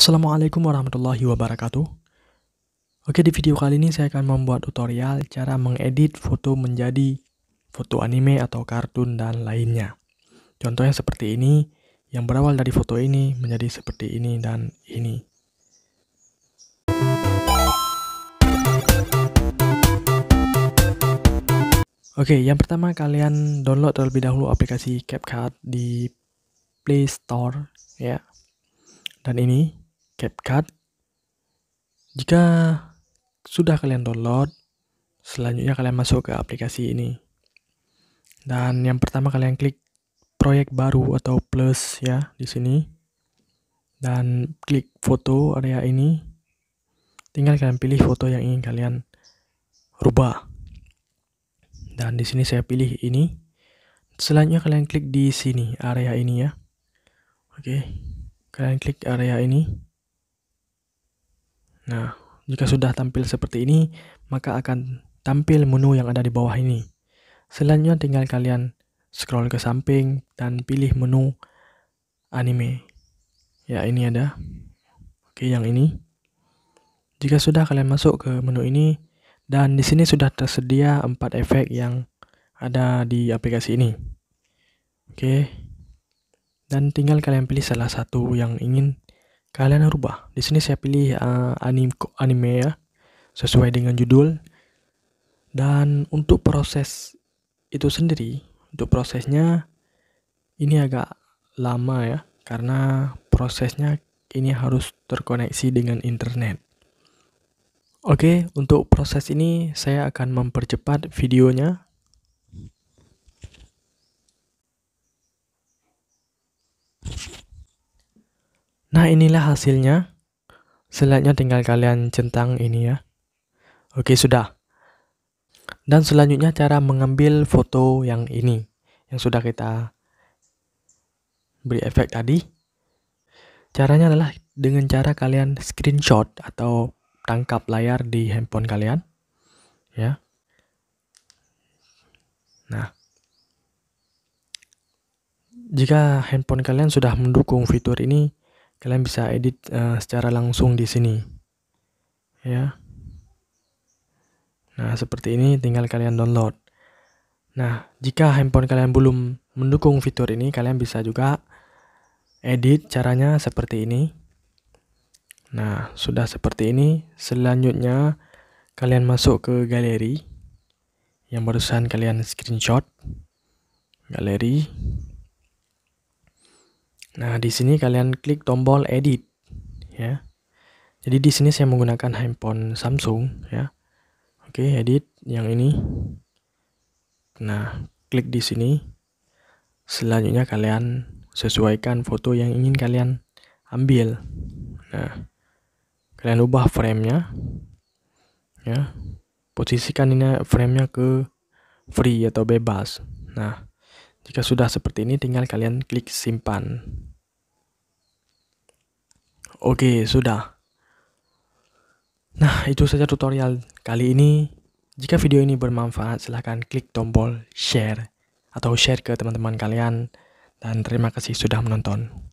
Assalamualaikum warahmatullahi wabarakatuh Oke di video kali ini saya akan membuat tutorial cara mengedit foto menjadi foto anime atau kartun dan lainnya Contohnya seperti ini yang berawal dari foto ini menjadi seperti ini dan ini Oke yang pertama kalian download terlebih dahulu aplikasi CapCut di Play Store ya dan ini CapCut. Jika sudah kalian download, selanjutnya kalian masuk ke aplikasi ini. Dan yang pertama kalian klik proyek baru atau plus ya di sini. Dan klik foto area ini. Tinggal kalian pilih foto yang ingin kalian rubah. Dan di sini saya pilih ini. Selanjutnya kalian klik di sini area ini ya. Oke. Kalian klik area ini. Nah, jika sudah tampil seperti ini, maka akan tampil menu yang ada di bawah ini. Selanjutnya tinggal kalian scroll ke samping dan pilih menu anime. Ya, ini ada. Oke, yang ini. Jika sudah kalian masuk ke menu ini dan di sini sudah tersedia empat efek yang ada di aplikasi ini. Oke. Dan tinggal kalian pilih salah satu yang ingin kalian rubah. Di sini saya pilih uh, anim anime ya sesuai dengan judul. Dan untuk proses itu sendiri, untuk prosesnya ini agak lama ya karena prosesnya ini harus terkoneksi dengan internet. Oke, untuk proses ini saya akan mempercepat videonya Nah inilah hasilnya. Selanjutnya tinggal kalian centang ini ya. Oke sudah. Dan selanjutnya cara mengambil foto yang ini. Yang sudah kita beri efek tadi. Caranya adalah dengan cara kalian screenshot atau tangkap layar di handphone kalian. Ya. Nah. Jika handphone kalian sudah mendukung fitur ini, kalian bisa edit uh, secara langsung di sini ya nah seperti ini tinggal kalian download nah jika handphone kalian belum mendukung fitur ini kalian bisa juga edit caranya seperti ini nah sudah seperti ini selanjutnya kalian masuk ke galeri yang barusan kalian screenshot galeri Nah, di sini kalian klik tombol edit ya. Jadi di sini saya menggunakan handphone Samsung ya. Oke, edit yang ini. Nah, klik di sini. Selanjutnya kalian sesuaikan foto yang ingin kalian ambil. Nah, kalian ubah frame nya ya. Posisikan ini frame nya ke free atau bebas. Nah, jika sudah seperti ini, tinggal kalian klik simpan. Oke, sudah. Nah, itu saja tutorial kali ini. Jika video ini bermanfaat, silahkan klik tombol share atau share ke teman-teman kalian. Dan terima kasih sudah menonton.